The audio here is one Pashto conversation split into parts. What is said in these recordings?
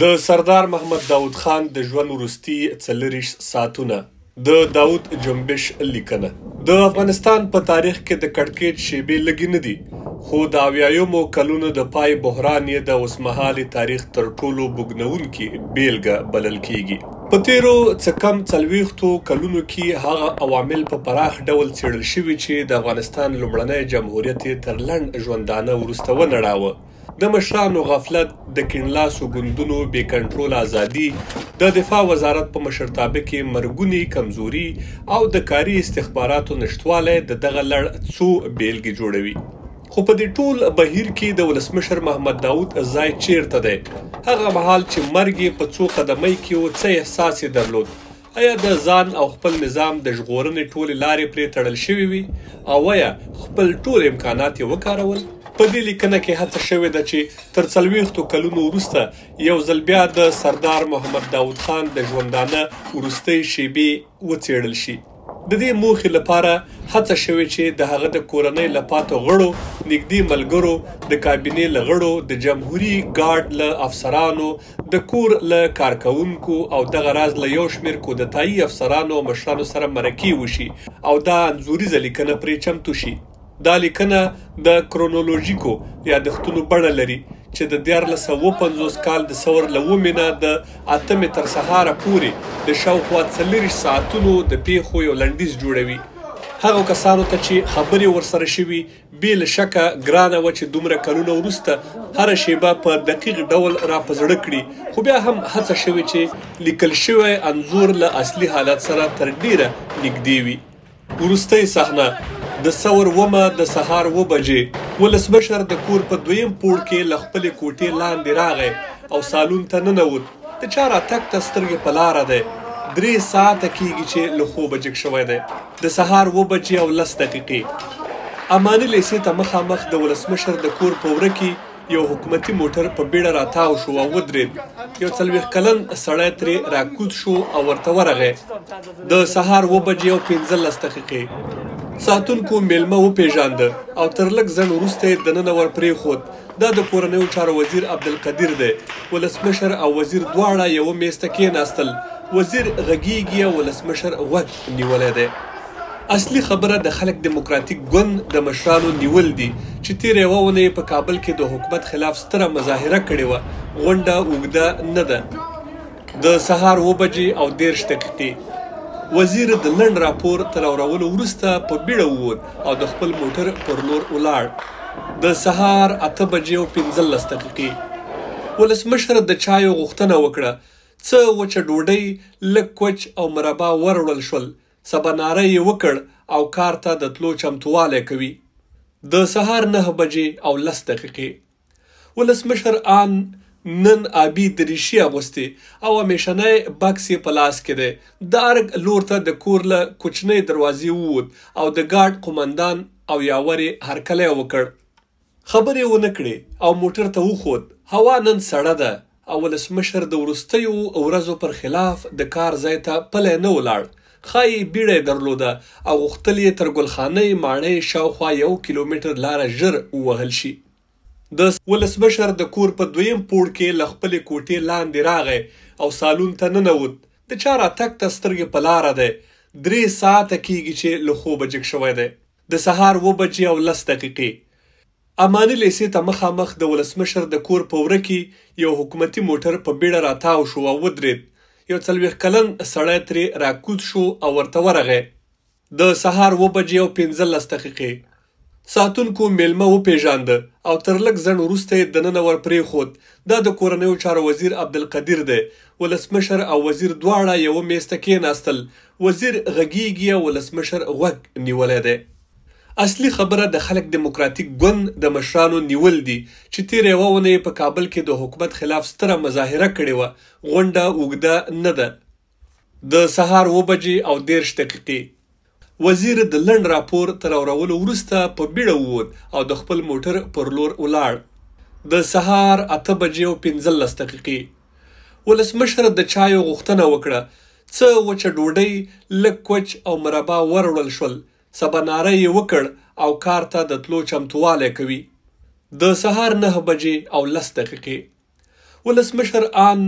د سردار محمد داوود خان د ژوند وروستي 40 ساعتونه د داوود جنبش لیکنه د افغانستان په تاریخ کې د کډکېټ شیبې لګې نه دي خو د اویایمو کلونو د پای بحران یې د اوسمهالي تاریخ تر ټولو بګنونکي بیلګه بلل کیږي په تیرو څکم څلويختو کلونو کې هغه عوامل په پراخ ډول څېړل شوي چې د افغانستان لومړنۍ جمهوریت تر لند ژوندانه ورسته ونړاوه د مشرانو غفلت د کڼلاسو ګوندونو بې کنټرول ازادي د دفاع وزارت په مشرتابه کې مرګونی کمزوري او د کاري استخباراتو نشټواله د دغه لړ څو بیلګې جوړوي خو په دې ټول بهیر کې د ولسمشر محمد داوود ځای چیرته دی هغه مهال چې مرګ په څو قدمۍ کې و څه احساس یې درلود ایا د ځان او خپل نظام د ژغورنې ټول لارې پرې تړل شوې وي او یا خپل ټول امکانات یې وکارول په دې لیکنه کې هڅه شوې ده چې تر څلويختو کلونو وروسته یو ځل بیا د سردار محمد داوود خان د ژوندانه ورستۍ شیبې وڅېړل شي د دې موخې لپاره هڅه شوې چې د هغه د کورنۍ لپاتو غړو نګدي ملګرو د کابینې لغړو د جمهوریت ګارد له افسرانو د کور له کارکونکو او د غراز له یو شمیر کودتایي افسرانو مشرانو سره مرکه وشي او دا انزوري ځلیکنه پرې چمتو شي دا لیکنه د کرونولوژیکو یادښتونو بڼه لري چې د 1950 کال د ثور لومې نه د اتمې تر سهاره پورې د شاوخوا 40 ساعتونو د پیښو یو لنډیز جوړوي هغه کسانو ته چې خبري ورسره شوي بیل شکه ګرانه و چې دومره کلونه ورسته هر شیبه په دقیق ډول را پزړه کړي خو بیا هم هڅه شوې چې لیکل شوی انزور له اصلي حالت سره تر ډیره نږدې وي ورسته صحنه د ثور ومه د سهار و بجې ولسمشر د کور په دویم پوړ کې ل خپلې کوټې لاندې راغی او سالون ته ننوت د چا راتګ ته سترګې په لاره دی درې ساعته کیږي چې له خوبه جګ شوی دی د سهار و بجې او لس دقیقې اماني لیسې ته مخامخ د ولسمشر د کور په وره کې یو حکومتي موټر په بیړه راتاو شو او ودرید یو څلوېښت کلن سړی ترې راکوز شو او ورته ورغی د سهار اووه بجې او پنځلس دقیقې ساتونکو میلمه وپیژانده او تر لږ ځنډ وروسته یې دننه ور پرېښود دا د کورنیو چارو وزیر عبدالقدیر دی ولسمشر او وزیر دواړه یوه میز ته کېناستل وزیر غږیږي او ولسمشر غوږ نیولی دی اصلي خبره د خلک دیموکراتیک ګوند د مشرانو نیول دي چې تیره یوه اونه یې په کابل کې د حکومت خلاف ستره مظاهره کړې وه غونډه اوږده نه ده د سهار اوه بجې او دېرش دقیقې وزیر د لند راپور تلاورولو وروسته په بیړه ووت او د خپل موټر پر لور ولاړ د سهار اته بجې او پنځلس دقیقې ولسمشر د چایو غوښتنه وکړه څه وچه ډوډۍ لږ کوچ او مربا وروړل شول سباناره یې وکړ او کار ته د تلو چمتوالی کوي د سهار نه بجې او لس دقیقې ولسمشر ان نن آبی دریشي اغوستي او همیشنی بکس یې په لاس کې دی د ارګ لور ته د کور له کوچنۍ دروازې ووت او د ګارډ قومندان او یاورې هرکلی وکړ خبرې ونه کړې او موټر ته وخوت هوا نن سړه ده او ولسمشر د ورستیو ورځو پر خلاف د کار ځای ته پلی نه ولاړ خای بیړه درلوده او غختلې تر ګلخانې ماڼۍ شاوخوا یو کیلومتر لار ژر وهل شي د ولسمشر د کور په دویم پوړ کې ل خپل کوټې لاندې راغی او سالون ته ننوت د چارا تک تسترګې په لار ده درې ساعته کیږي چې له خوبه جګ شوی دی د سهار و بجې او لس دقیقې امانی لیسې ته مخامخ د ولسمشر د کور په وره کې یو حکومتي موټر په بیړه راتاو شو او ودرید یو څلوېښت کلن سړی ترې راکوز شو او ورته ورغی د سهار و بجې او پنځلس دقیقې ساتونکو میلمه وپیژانده او تر لږ ځنډ وروسته یې دننه ور پرېښود دا د کورنیو چارو وزیر عبدالقدیر دی ولسمشر او وزیر دواړه یوه میز ته کېناستل وزیر غږیږي او ولسمشر غوږ نیولی دی اصلي خبره د خلک دیموکراتیک ګوند د مشرانو نیول دي چې تیرې یوه ونه یې په کابل کې د حکومت خلاف ستره مظاهره کړې وه غونډه اوږده نه ده د سهار اوه بجې او دېرش دقیقې وزیر د لند راپور تر اورولو وروسته په بیړه ووت او د خپل موټر پر لور ولاړ د سهار اته بجې او 15 دقیقې ولسمشر د چایو غوښتنه وکړه څه وچه ډوډۍ لک کوچ او مربا ورړل شول سباناره یې وکړ او کار ته د تلو چمتواله کوي د سهار 9 بجې او 10 دقیقې ولسمشر ان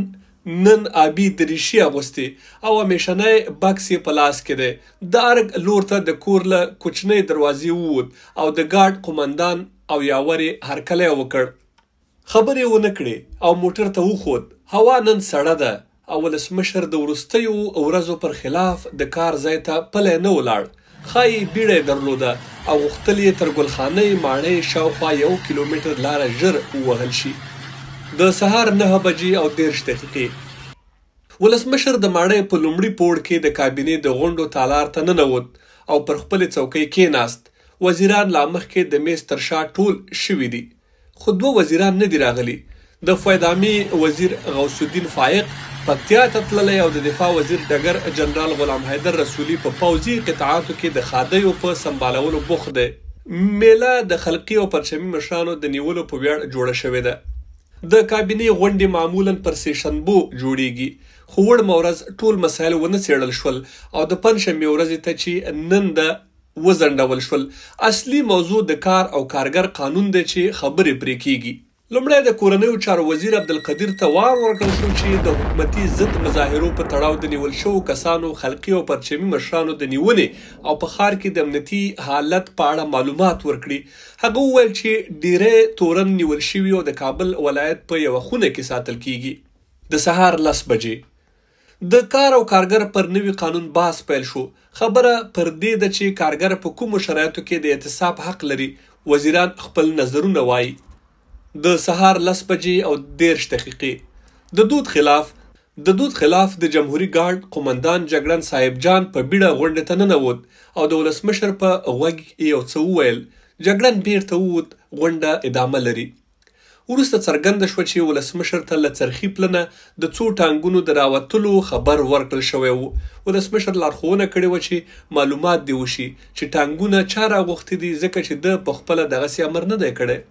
نن آبی دریشي اغوستي او همیشنی بکس یې په لاس کې دی د ارګ لور ته د کور له کوچنۍ دروازې ووت او د ګارډ قمندان او یاورې هرکلی وکړ خبرې ونه کړې او موټر ته وخوت هوا نن سړه ده او ولسمشر د ورستیو ورځو پر خلاف د کار ځای ته پلی نه ولاړ خای بیړې درلوده او غوښتل یې تر ګلخانۍ ماڼۍ شاوخوا یو کیلومتر لاره ژر ووهل شي د سهار 9 بجې او 13 دقیقې ولسمشر د ماړې په لومړي پوړ کې د کابینې د غونډو تالار ته ننوت او پر خپل څوکۍ کېناست وزیران لا مخکې د میز تر شا ټول شوي دي خو دوه وزیران نه دي راغلي د فیدامي وزیر غوث الدین فائق پکتیا ته تللی او د دفاع وزیر ډګر جنرال غلام حیدر رسولي په پوځي قطعاتو کې د خادیو په سمبالولو بوخت دی میله د خلقي او پرچمي مشرانو د نیولو په ویړ جوړه شوې ده د کابینه غونډې معمولا پر سیشنبو جوړیږي خو وړ مورز ټول مسایل ونه څېړل شول او د پنځمې ورځې ته چې نن د وزنډول شول اصلي موضوع د کار او کارګر قانون دی چې خبرې پرې کیږي لومړی د کورنیو چارو وزیر عبدالقدیر ته وار ورکړ شو چې د حکومتي ضد مظاهرو په تړاو د نیول شوو کسانو خلقي او پرچمي مشرانو د نیونې او په خار کې د امنیتي حالت په اړه معلومات ورکړي هغه وویل چې ډیره تورن نیول شوی او د کابل ولایت په یو خونه کې ساتل کیږي د سهار لس بجې د کار او کارګر پر نوي قانون باس پیل شو خبره پر دې ده چې کارګر په کومو شرایطو کې د اعتصاب حق لري وزیران خپل نظرونه وایي د سهار لس بجې او دیرش دقیقې د دود خلاف د دود خلاف د جمهوریت ګارد قومندان جګړن صاحب جان په بیړه غونډه ته ننوت او د ولسمشر په غوږ یو څه وویل جګړن بیرته ووت غونډه ادامه لري وروسته څرګنده شو چې ولسمشر ته له څرخي پلنه د څو ټانګونو د راوتلو خبر ورکړل شوی و ولسمشر لارښوونه کړې و چې معلومات دی وشي چې ټانګونه چا راغوښتي دي ځکه چې د په خپل دغه سي امر نه دی کړی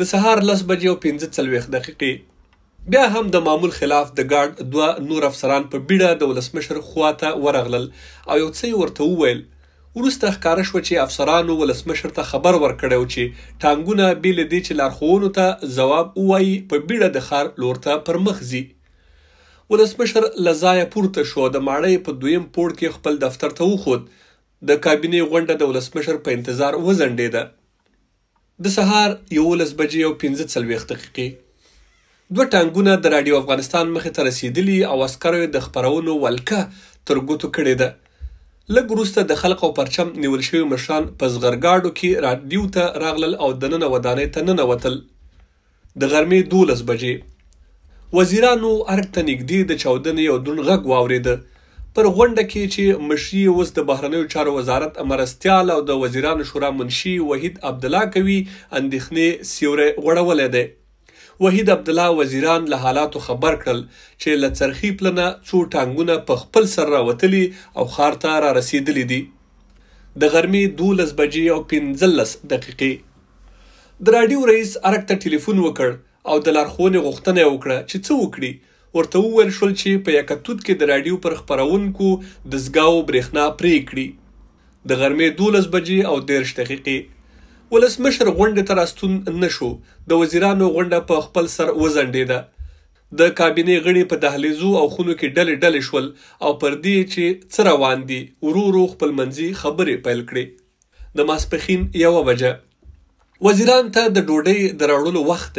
د سهار لس بجې او 15 دقیقې بیا هم د معمول خلاف د ګارد دوه نور افسران په بیړه د ولسمشر خواته ورغلل او یو څه ورته وویل ورسته ښکار شو چې افسرانو ولسمشر ته خبر ورکړیو چې ټانګونه بیل دي چې لارخوونو ته جواب وایي په بیړه د خار لورته پر مخ ځي ولسمشر لزای پورته شو د ماړې په دویم پوړ کې خپل دفتر ته وخوت د کابینه غونډه د ولسمشر په انتظار وزنډیده د سهار یولس بجې او 15 څلويخت دقیقې دوه ټانګونه د رادیو افغانستان مخې ته رسیدلی او عسکرو د خبرونو ولکه تر ګوتو کړې ده لږ وروسته د خلق او پرچم نیول شوی مشران په زغرګاډو کې رادیو ته راغلل او د نن ودانې ته نن وتل د غرمې 12 بجې وزیرانو ارګ ته نږدې د چاودنې یو دون غږ واورېده پر غونډه کې چې مشري اوس د بهرنیو چارو وزارت امرستیال او د وزیرانو شورا منشي وحید عبد الله کوي اندېښنې سیوره غړولې ده وحید عبد الله وزیران له حالاتو خبر کړل چې لڅرخی پلنه څو ټانګونه په خپل سر راوتلي او خار ته را رسیدلې دي د غرمې 12 بجې او 15 دقیقې د رادیو رئیس ارګ ته ټلیفون وکړ او د لارښوونې غوښتنه وکړه چې څه وکړي ورته وویل شول چې په یکتوت کې د راډیو پر خپرونکو دزګاو برېښنا پرې کړي د غرمې 12 بجې او 13 دقیقې ولسمشر غونډې ته راستون نشو د وزیرانو غونډه په خپل سر وزنډیده د کابینه غړي په دهلیزو او خونو کې ډلې ډلې شول او پر دې چې څه روان دي ورورو خپل منځي خبرې پیل کړې د ماسپخین یو وجه وزیران ته د ډوډۍ دراوړلو وخت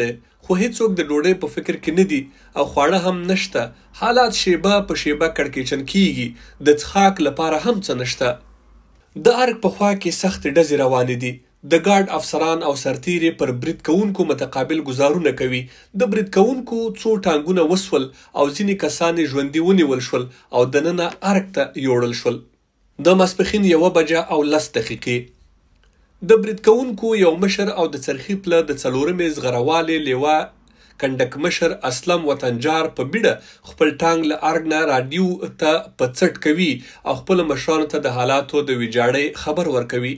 خو هیڅوک د ډوډۍ په فکر کې نه دي او خواړه هم نشته حالات شیبه په شیبه کړکېچن کیږي د څښاک لپاره هم څه نشته د ارګ په خوا کې سخت ډزې روانې دي د ګارد افسران او سرتیري پر برید کوونکو متقابل گزارونه کوي د برید کوونکو څو ټانګونه وسول او ځینې کسان ژوندۍ ونیول شول او دننه ارګ ته یوړل شول د مسپخین یو بجه او لس دقیقې د بریدکونکو یو مشر او د څرخی پله د څلورمې زغروالې لیوا کنډک مشر اسلم وطنجار په بیړه خپل ټانګ له ارګ نه رادیو ته پڅټ کوي او خپل مشرانو ته د حالاتو د ویجاړې خبر ورکوي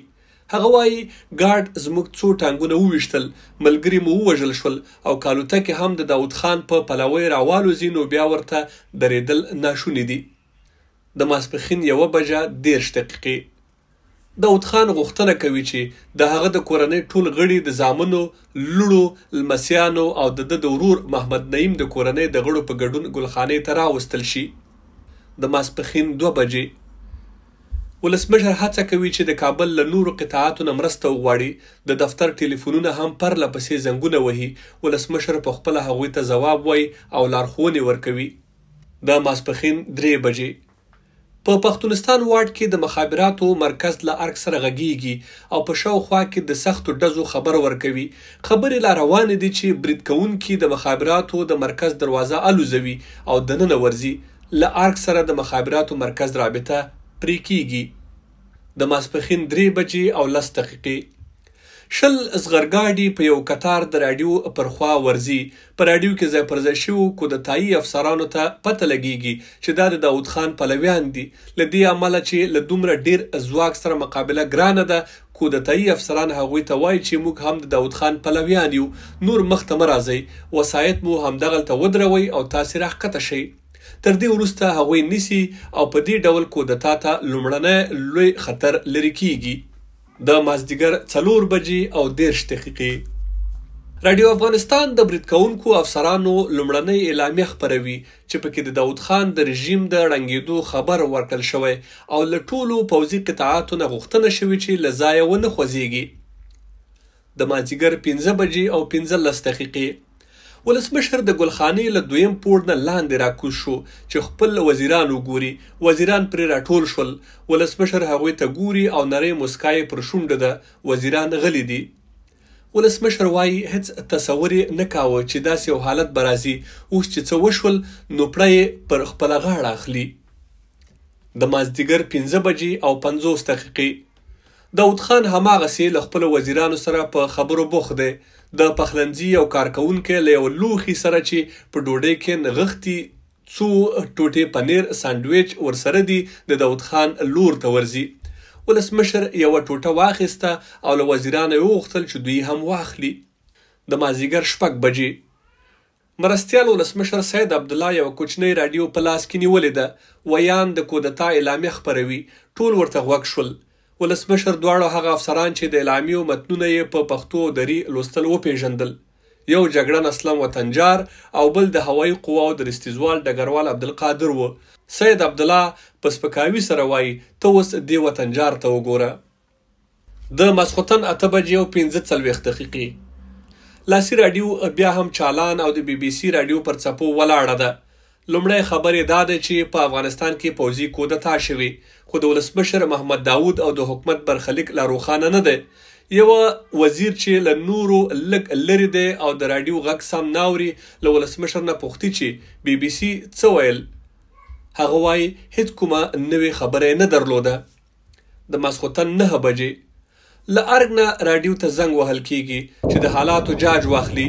هغه وایي ګارد زموږ څو ټانګونه وویشتل ملګری مو ووژل شول او کالوتکې هم د داوود خان په پلاوی راوالو زینو بیا ورته درېدل ناشونې دي د ماسپخین یوه بجه دیرش دقیقې داود خان غوښتنه کوي چې د هغه د کورنۍ ټول غړي د زامنو لړو لمسیانو او د د ورور محمد نعیم د کورنۍ د غړو په ګډون ګلخانه ته راوستل شي د ماسپخین 2 بجې ولسمشر هڅه کوي چې د کابل له نورو قطاعاتو مرسته وغواړي د دفتر ټلیفونونه هم پر لپسې زنګونه وهي ولسمشر په خپل هغوی ته جواب وای او لارښوونې ورکوي د ماسپخین 3 بجې په پښتونستان وارد کې د مخابراتو مرکز له ارګ سره غږیږي او په شاوخوا کې د سختو ډزو خبر ورکوي خبرې لا روان دي چې برید کوونکي د مخابراتو د مرکز دروازه الوزوي او دننه ورزي له ارګ سره د مخابراتو مرکز رابطه پرې کیږي د ماسپخین 3 بجې او 10 دقیقې شل زغرګاډي په یو قطار د رادیو پرخوا ورزي په رادیو کې ځای پرځای شو کو د تایي افسرانو ته پته لګیږي چې دا د داوود خان پلویان دي لدی عمل چې له دومره ډیر ازواک سره مقابله ګرانه ده کو د تایي افسران هغوی ته وایي چې موږ هم د داوود خان پلویان یو نور مخته مرাځي وسایت مو هم دغل ته ودروي او تاثیر حقته شي تر دې وروسته هغوی نسی او په دې ډول کو د تا ته لمړنه لوی خطر لري کیږي د مازدیګر څلور بجې او دیرش دقیقې رادیو افغانستان د بریټکونکو افسرانو لمړنۍ اعلامیه خپروي چې پکې د داوود خان د رژیم د ړنګېدو خبر ورکړل شوی او لټولو پوځي قطاعاتو نه غوښتنه شوې چې لزایونه خوځيږي د مازدیګر 15 بجې او 15 دقیقې ولسمشر د ګلخانې له دویم پوړ نه لاندې راکوز شو چې خپل وزیران وګوري وزیران پرې راټول شول ولسمشر هغوی ته ګوري او نری مسکای پر شونډه ده وزیران غلي دي ولسمشر وایي هیڅ تصور نه کاوه چې داسې یو حالت برازي اوس چې څه وشول نو پړې پر خپل غاړه اخلي د مازدیګر 15 بجې او 50 دقیقې داود خان هماغه سي له خپل وزیرانو سره په خبرو بوخ دی د پخلنځي یو کارکونکي له یو لوخي سره چې په ډوډۍ کې نغښتي څو ټوټې پنیر سانډویچ ورسره دي د داوود خان لور ته ورزي ولسمشر یو ټوټه واخیسته او له وزیرانو یې وغوښتل چې دوی هم واخلي د مازیګر شپږ بجې مرستیال ولسمشر سید عبد الله یو کوچنی رادیو په لاس کې نیولې ده ویان د کودتا اعلامیه خپروي ټول ورته غوږ شول ولسمشر دواړو هغه افسران چې د اعلامیو متنونه یې په پښتو او دری لوستل وپیژندل یو جګړن اسلم وطنجار او بل د هوایي قواو د استزوال ډګروال عبدالقادر و سید عبد الله په سپکاوي سره وایي ته اوس دې وطنجار ته وګوره د مسخوتن اته بجې او 15 څلويخت دقیقې لاسي رادیو بیا هم چالان او د بي بي سي رادیو پر څپو ولاړه ده لومړی خبر دا ده چې په افغانستان کې پوزي کودتا شوی خو د ولسمشر محمد داوود او د حکومت برخلیک لا روخانه نه ده یو وزیر چې ل نورو لګ لری دی او د رادیو غږ سم ناوري ل ولسمشر نه پوښتي چې بي بي سي څه ویل هغه وايي هیڅ کومه نوې خبره نه درلوده د مسخوتن نه بجې ل ارګ نه رادیو ته زنګ وهل کیږي چې د حالاتو جاج واخلي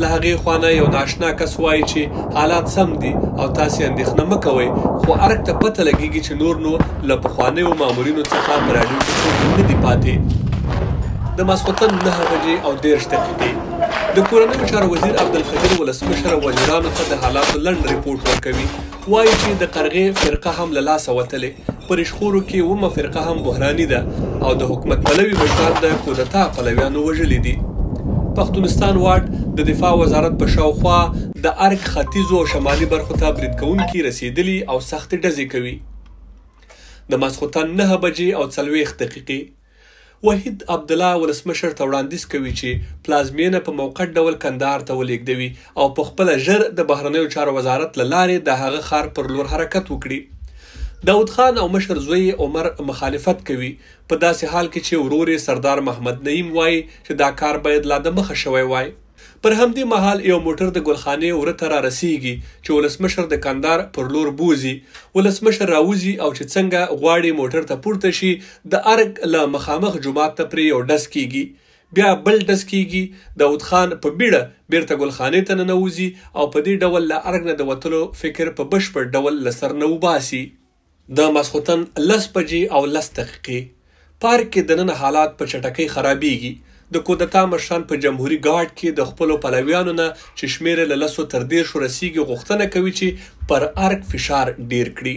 له هغې خوا نه یو ناشنا کس وایي چې حالات سم دي او تاسې اندېښنه مه کوئ خو ارګ ته پته لګیږي چې نور نو له پخوانیو مامورینو څخه په راډیو کې څوک نه دي پاتې د ماسخوتن نهه بجې او دېرش دقیقې د کورنیو چارو وزیر عبدالقدیر ولسمشر وزیرانو ته د حالاتو لنډ ریپورت ورکوي وایي چې د قرغې فرقه هم له لاسه وتلې په رشخورو کې اومه فرقه هم بحراني ده او د حکومت پلوي مشران د کودتا پلویانو وژلي دي پښتونستان واټ د دفاع وزارت په شاوخوا د ارګ ختیځو او شمالي برخو ته بریدکونکي رسیدلی او سخت ډزې کوي د ماسخوتن 9 بجې او 40 دقیقې وحید عبد الله ولسمشر ته وړاندیز کوي چې پلازمینه په موقټ ډول کندهار ته ولیږدوي او په خپل ژر د بهرنیو چارو وزارت لاره د هغه خار پر لور حرکت وکړي داود خان او مشر زوی عمر مخالفت کوي په داسې حال کې چې ورور سردار محمد نعیم وای چې دا کار باید لا د مخه شوی وای پر همدې مهال یو موټر د ګلخانې ورته را رسیږي چې ولسمشر د کندار پر لور بوزي ولسمشر راوزي او چې څنګه غواړي موټر ته پورته شي د ارګ له مخامخ جماعت ته پرې یو ډس کیږي بیا بل دس کیږي داود خان په بیړه بیرته ګلخانې ته ننوزي او په دې ډول له ارګ نه د وتلو فکر په بشپړ ډول لسر نه وباسي د ماسخوتن لس بجې او لس دقیقې پارک کې د نن حالات په چټکۍ خرابېږي د کودتا مشران په جمهوریت ګارډ کې د خپل پلویانو نه چې شمیره له لسو تر ډیر شو رسیدي غوښتنه کوي چې پر ارک فشار ډیر کړي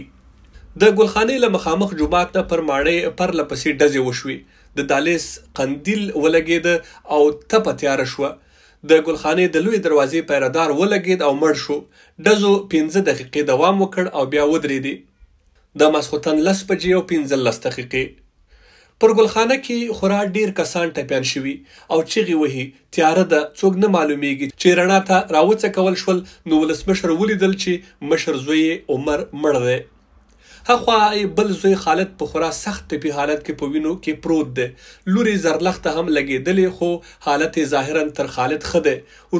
د ګلخانې له مخامخ جوبات نه پر ماړې پر لپسې ډزې وشوي د دالیس قندیل ولګید او تپه تیار شوه د ګلخانې د لوی دروازې پیرادار ولګید او مړ شو دزو 15 دقیقې دوام وکړ او بیا ودرېدی د ماسخوتن لس بجې او 15 دقیقې پر ګلخانه کې خورا ډیر کسان ټپیان شوي او چیغي وهي تیار ده څوک نه معلومیږي چې رڼا ته راوڅ کول شول نو ولسمشر ولیدل چې مشر زوی عمر مړ دی هخوا بل زوی خالد په خورا سخت په حالت کې په وینو کې پروت دی لوري زرلخته هم لګیدلې خو حالت ظاهرا تر خالد خده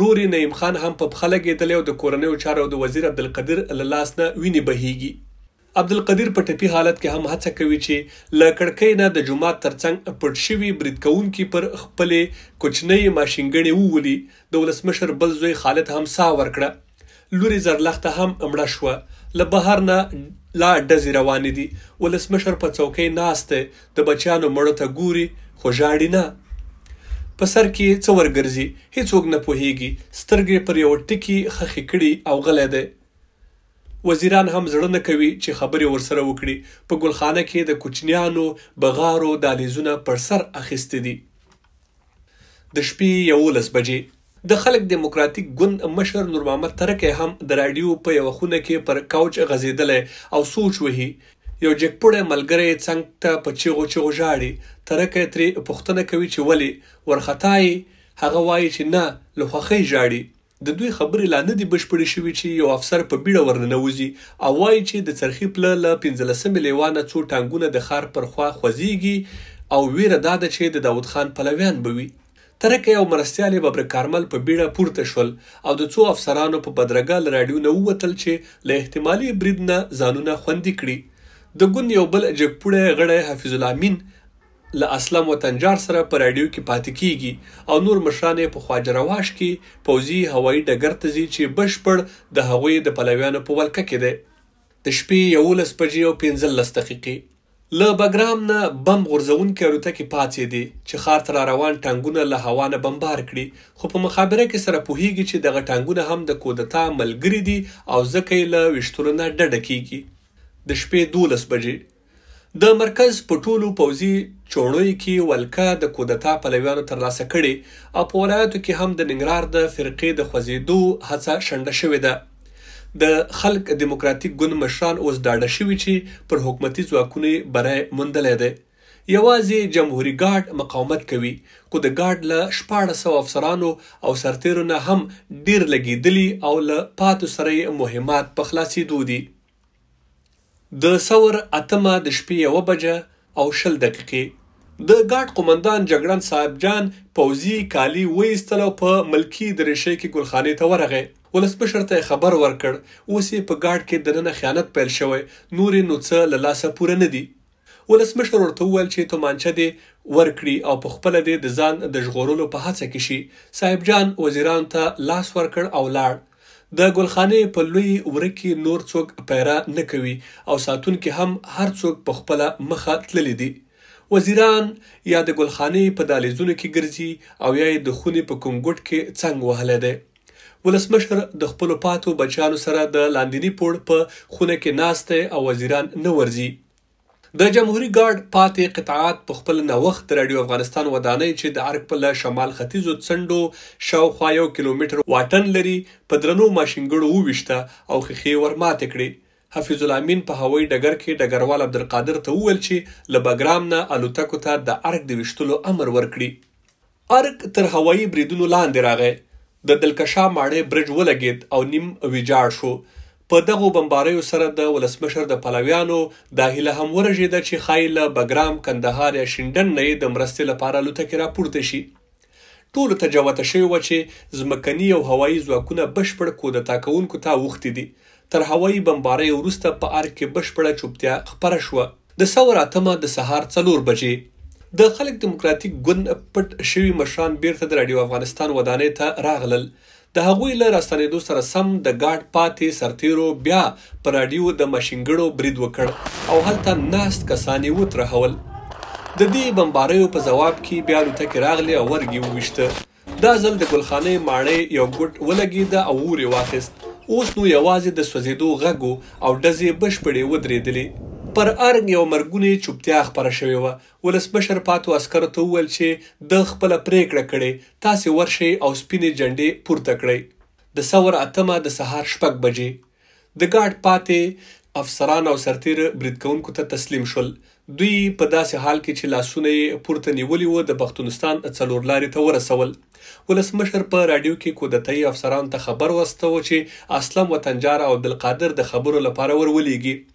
روري نعیم خان هم په خلګیدلې او د کورنۍ چارو د وزیر عبدالقدیر لاس نه ویني بهيږي عبدالقدیر په ټپي حالت کې هم هڅه کوي چې ل کړکۍ نه د جمعه ترڅنګ پټ شوی برید کوونکی پر خپلې کوچنۍ ماشینګړې وولي د ولسمشر بل زوی خالد هم سا ورکړه لوري زرلخته هم امړه شو ل بهر نه لا ډزې روانې دي ولسمشر په څوکۍ ناشته د بچیانو مړو ته ګوري خو ژاړي نه په سر کې څور ګرځي هیڅوک نه پوهیږي سترګې پر یو ټکی خخې کړي او غلې ده وزیران هم زړه نه کوي چې خبرې ورسره وکړي په ګلخانه کې د کوچنیانو بغارو دالیزونه پر سر اخیستې دي د شپې یولس بجې د خلک دیموکراتیک ګوند مشر نور محمد ترکه هم د رادیو په یو خونه کې پر کاوچ غزیدلې او سوچ وهي یو جګپړې ملګری څنګه ته په چیغو چیغو ژاړي ترکه ترې پوښتنه کوي چې ولی ورختای هغه وایي چې نه لوخخې ژاړي د دوی خبرې لا نه دي بشپړې شوې چې یو افسر په بیړه ورننوزي او وایي چې د څرخي پله له 15 لیوانه څو ټانګونه د خار پر خوا خوځيږي او ویره دا ده چې د داوود خان پلویان بوي ترکه یو مرستیالي ببر کارمل په بیړه پورته شول او د څو افسرانو په بدرګال رادیو نه ووتل چې له احتمالي بریدنه ځانونه خوندي کړي د ګوند یو بل اجګ پوره غړی حفیظ الامین له اسلم وطنجار سره په رادیو کې پاتې کیږي او نور مشران په خواجرواش کې پوزي هوایي ډګر ته ځي چې بشپړ د هغوی د پلویانو په ولکه کې دی د شپې یولس بجې او پنځلس دقیقې له بګرام نه بم غورځونکي الوتکې پاتې دي چې ښار ته روان ټانګونه له هوا نه بمبار کړي خو په مخابره کې سره پوهیږي چې دغه ټانګونه هم د کودتا ملګری دي او ځکه یې له ویشتلو نه ډډه کیږي د شپې دولس بجې د مرکز په ټولو پوځي چوړوي کې ولکه د کودتا پلویانو ترلاسه کړي او په ولایتو کې هم د ننګرهار د فرقې د خوځېدو هڅه شنډه شوې ده د خلک دیموکراتیک ګوند مشران اوس داډه شوي چې پر حکومتي ځواکونه برای مندلې ده یوازې جمهوریت ګارد مقاومت کوي خو د ګارد له 1400 افسرانو او سرتیرو نه هم ډیر لګیدلی او له پاتو سره مهمات په خلاصي دودي دي د ثور اتمه د شپې یو بجه او شل دقیقې د ګاډ قومندان جګړن صاحب جان پوزي کالی وېستل په ملکی درېشه کې ګلخانه ته ورغی ولسمشر ته خبر ورکړ اوس یې په ګاډ کې دننه خیانت پیل شوی نورې نو څه له لاسه پوره نه دي ولسمشر ورته وویل چې تومانچه دې ورکړي او په خپل دې د ځان د ژغورلو په هڅه کې شي صاحب جان وزیران ته لاس ورکړ او لاړ د ګلخانې په لوی وره کې نور څوک پیرا نه کوي او ساتونکي هم هر څوک په خپل مخه تللی دي وزیران یا د ګلخانې په دالیزونو کې ګرځي او یا د خونې په کومګټ کې څنګ وهلی دی ولسمشر د خپل پاتو بچانو سره د لاندینی پوړ په خونه کې ناشته او وزیران نه ورځي د جمهوریت ګارد پاتې قطعات په خپل نوښت رادیو افغانستان ودانۍ چې د ارګ په شمال ختیځو څنډو شاوخوا یو کیلومتر واټن لري په درنو ماشینګړو وویشته او خخي ورمات کړي حفیظ الامین په هوایي ډګر کې ډګروال عبدالقادر ته وویل چې لبګرام نه الوتکو ته د ارګ د وشتلو امر ورکړي ارګ تر هوایي بریدونو لاندې راغی د دلکشا ماړې برج ولګید او نیم ویجاړ شو په دغه بمباریو سره د ولسمشر د پلویانو د هله هم ورژیده چې خایله بګرام کندهار یا شندن نه د مرستې لپاره لوتکې راپورته شي ټول ته جوته شوی و چې زمکني او هوایی ځواکونه بشپړ کودتا کوونکو ته وخت دي تر هوایی بمباری وروسته په ار کې بشپړه چوپتیا خبره شوه د ثور اتمه د سهار څلور بجې د خلک دیموکراتیک ګوند پټ شوی مشران بیرته د رادیو افغانستان ودانې ته راغلل د هغوی له راستنېدو سره سم د ګاډ پاتې سرتیرو بیا پر اډیو د مشینګړو برید وکړ او هلته ناست کسانی وترهول د دې بمباریو په ځواب کې بیا الوتکې راغلې او ورګې وویشته دا ځل د ګلخانې ماڼۍ یو ګوټ ولګېده او ور واخیست اوس نو یوازې د سوځېدو غږو او ډزې بشپړې ودرېدلې پر ارګ یو مرګونی چوپتیا خپره شوې وه ولسمشر پاتو عسکرو ته وویل چې د خپله پریکړه کړې تاسې ورشئ او سپینې جنډې پورته کړئ د ثور اتمه د سهار شپږ بجې د ګارډ پاتې افسران او سرتیره بریدکوونکو ته تسلیم شول دوی په داسې حال کې چې لاسونه یې پورته نیولي وو د پښتونستان څلورلارې ته ورسول ولسمشر په رادیو کې کودتای افسران ته خبر وستو چې اسلم وطنجار او عبدالقادر د خبرو لپاره ورولېږي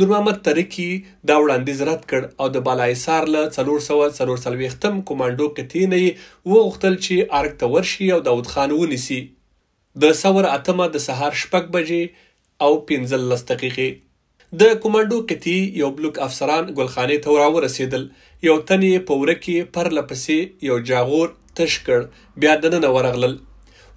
نور محمد ترکی دا وړاندیز رد کړ او د بالایسار له 400 کمانډو کتی نه وغوښتل چې ارګ ته ورشي او داود خان ونیسي د سور اتمه د سهار شپږ بجې او 15 دقیقې د کمانډو کتی یو بلوک افسران ګلخانه ته راورسېدل یو تنې پورکی پر لپسې یو جاغور تشکر بیا دننه ورغلل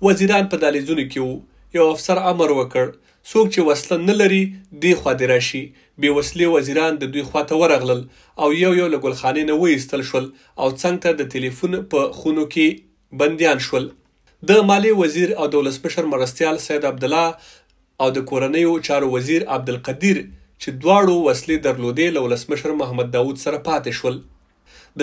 وزیران په دالیزونو کې یو افسر امر وکړ څوک چې وسله نه لري دی خو دې راشي بې وسلې وزیران د دوی خواته ورغلل او یو یو له ګلخانې نه وایستل شول او څنګ ته د ټلیفون په خونو کې بندیان شول د مالی وزیر او دولسمشر مرستیال سید عبد الله او د کورنیو چارو وزیر عبدالقدیر چې دواړو وسلې درلودې له ولسمشر محمد داوود سره پاتې شول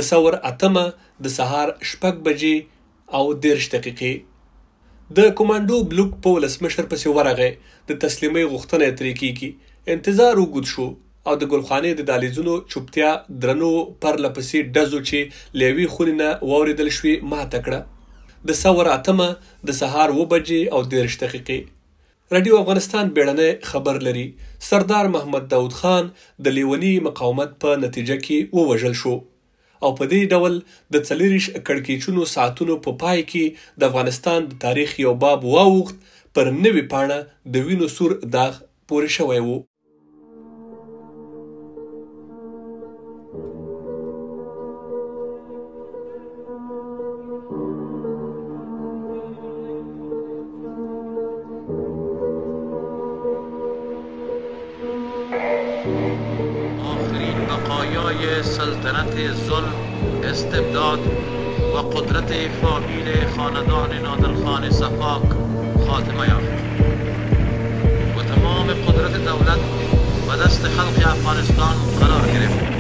د سور اتمه د سهار شپږ بجې او دیرش دقیقې د کمانډو بلوک په ولسمشر پسې ورغی د تسلیمۍ غوښتنه ترې کیږي انتظار وګد شو او د ګلخانې د دالیزونو چوپتیا درنو پر لپسې ډزو چې لوي خورینه ووریدل شوي ما تکړه د سور اتمه د سهار و بجې او دیرش دقیقې رادیو افغانستان بیړنۍ خبر لري سردار محمد داود خان د لیونی مقاومت په نتیجه کې ووژل شو او په دې ډول د څلریش کړکیچونو ساعتونو په پا پای کې د افغانستان د تاریخ یو باب واوخت پر نوې پاڼه د وینو سور داغ پورې شوی وو بقایای سلطنت ظلم استبداد و قدرت فامیل خاندان نادرخان صفاق خاتمه یافت و تمام قدرت دولت و دست خلق افغانستان قرار گرفت